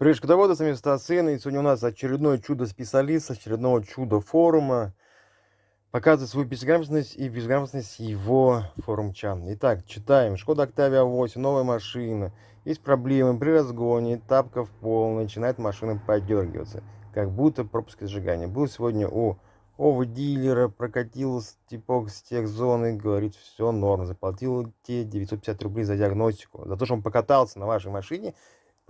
Привет, кто шкодоводы, с вами Стасен, и сегодня у нас очередное чудо специалиста, очередного чудо форума. Показывает свою безграмотность и безграмотность его форумчан. Итак, читаем. Шкода Октавия 8, новая машина. Есть проблемы при разгоне, тапка в пол, начинает машина подергиваться. Как будто пропуск сжигания. Был сегодня у ова дилера, прокатил типок с тех зоны, говорит, все норм. Заплатил те 950 рублей за диагностику. За то, что он покатался на вашей машине,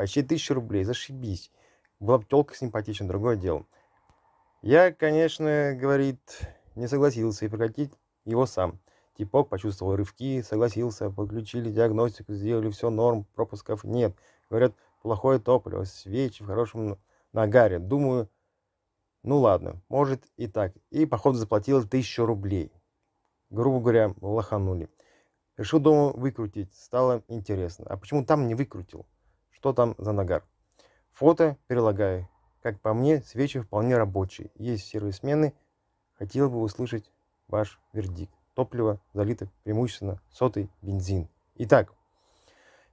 Почти тысяча рублей, зашибись. Была бы телка симпатична, другое дело. Я, конечно, говорит, не согласился и прокатить его сам. Типок почувствовал рывки, согласился, подключили диагностику, сделали все норм, пропусков нет. Говорят, плохое топливо, свечи в хорошем нагаре. Думаю, ну ладно, может и так. И, походу, заплатил тысячу рублей. Грубо говоря, лоханули. Решил дома выкрутить, стало интересно. А почему там не выкрутил? что там за нагар. Фото перелагаю. Как по мне, свечи вполне рабочие. Есть сервисмены. смены. Хотел бы услышать ваш вердикт. Топливо залито преимущественно сотый бензин. Итак,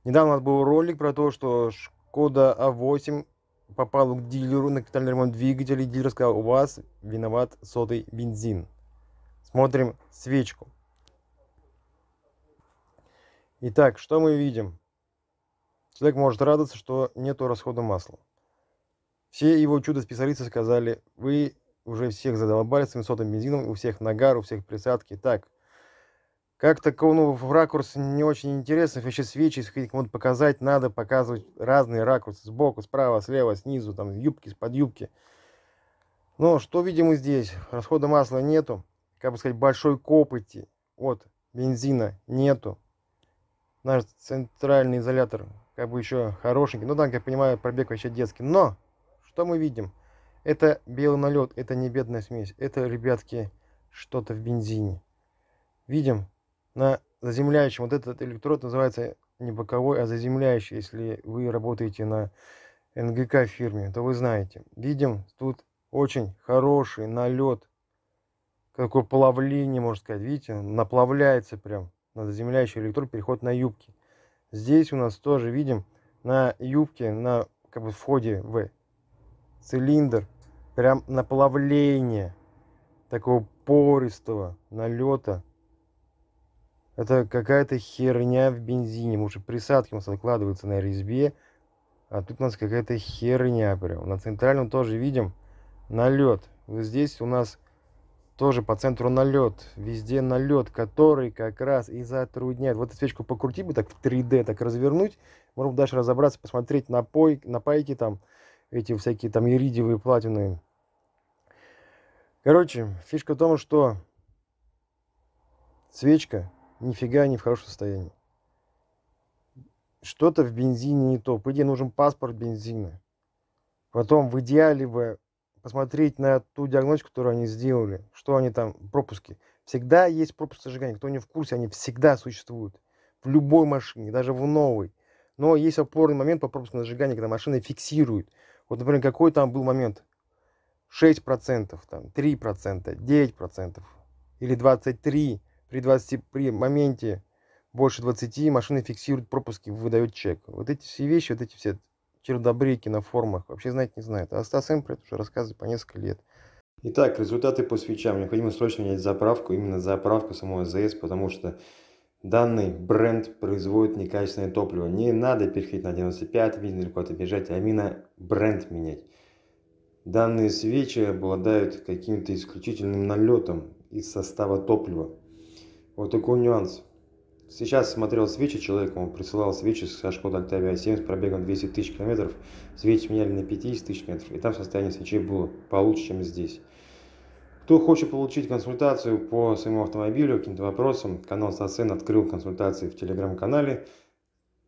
недавно у нас был ролик про то, что Шкода А8 попал к дилеру на капитальный ремонт двигателя, дилер сказал, у вас виноват сотый бензин. Смотрим свечку. Итак, что мы видим? Человек может радоваться, что нету расхода масла. Все его чудо-специалисты сказали, вы уже всех задолбали с 700 бензином, у всех нагар, у всех присадки. Так, как-то ну, в ракурс не очень интересно. Вообще свечи, если хотите кому-то показать, надо показывать разные ракурсы. Сбоку, справа, слева, снизу, там, юбки, под юбки. Но что видим здесь? Расхода масла нету. Как бы сказать, большой копоти от бензина нету. Наш центральный изолятор как бы еще хорошенький. Ну да, как я понимаю, пробег вообще детский. Но что мы видим? Это белый налет, это не бедная смесь. Это, ребятки, что-то в бензине. Видим на заземляющем. Вот этот электрод называется не боковой, а заземляющий. Если вы работаете на НГК фирме, то вы знаете. Видим, тут очень хороший налет. Какое плавление, можно сказать. Видите, наплавляется прям на заземляющий электрод переход на юбки. Здесь у нас тоже видим на юбке, на как бы входе в цилиндр, прям наплавление такого пористого налета. Это какая-то херня в бензине. Может, присадки у нас откладываются на резьбе, а тут у нас какая-то херня прям. На центральном тоже видим налет. Вот здесь у нас тоже по центру налет, везде налет, который как раз и затрудняет. Вот эту свечку покрути бы так в 3D, так развернуть, можно дальше разобраться, посмотреть на, пой, на пайки там, эти всякие там иридиевые, платиновые. Короче, фишка в том, что свечка нифига не в хорошем состоянии. Что-то в бензине не то. По идее, нужен паспорт бензина. Потом в идеале бы посмотреть на ту диагностику, которую они сделали, что они там, пропуски. Всегда есть пропуск зажигания, кто не в курсе, они всегда существуют. В любой машине, даже в новой. Но есть опорный момент по пропуску зажигания, когда машины фиксируют. Вот, например, какой там был момент? 6%, там, 3%, 9% или 23 при 20 при моменте больше 20 машины фиксируют пропуски, выдают чек. Вот эти все вещи, вот эти все чердобреки на форумах, вообще знать не знают. А Стас М про уже рассказывает по несколько лет. Итак, результаты по свечам. Необходимо срочно менять заправку, именно заправку самого ЗС, потому что данный бренд производит некачественное топливо. Не надо переходить на 95, видно или куда-то бежать, а именно бренд менять. Данные свечи обладают каким-то исключительным налетом из состава топлива. Вот такой нюанс. Сейчас смотрел свечи человек, он присылал свечи со Шкода Октавия 7 с пробегом 200 тысяч километров. Свечи меняли на 50 тысяч метров, и там состояние свечей было получше, чем здесь. Кто хочет получить консультацию по своему автомобилю, каким-то вопросам, канал Стасен открыл консультации в телеграм-канале.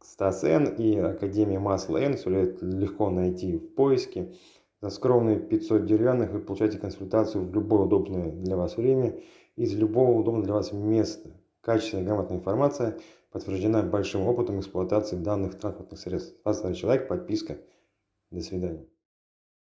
Стасен и Академия Масла Н все легко найти в поиске. За скромные 500 деревянных вы получаете консультацию в любое удобное для вас время из любого удобного для вас места. Качественная грамотная информация подтверждена большим опытом эксплуатации данных транспортных средств. 21 человек, подписка. До свидания.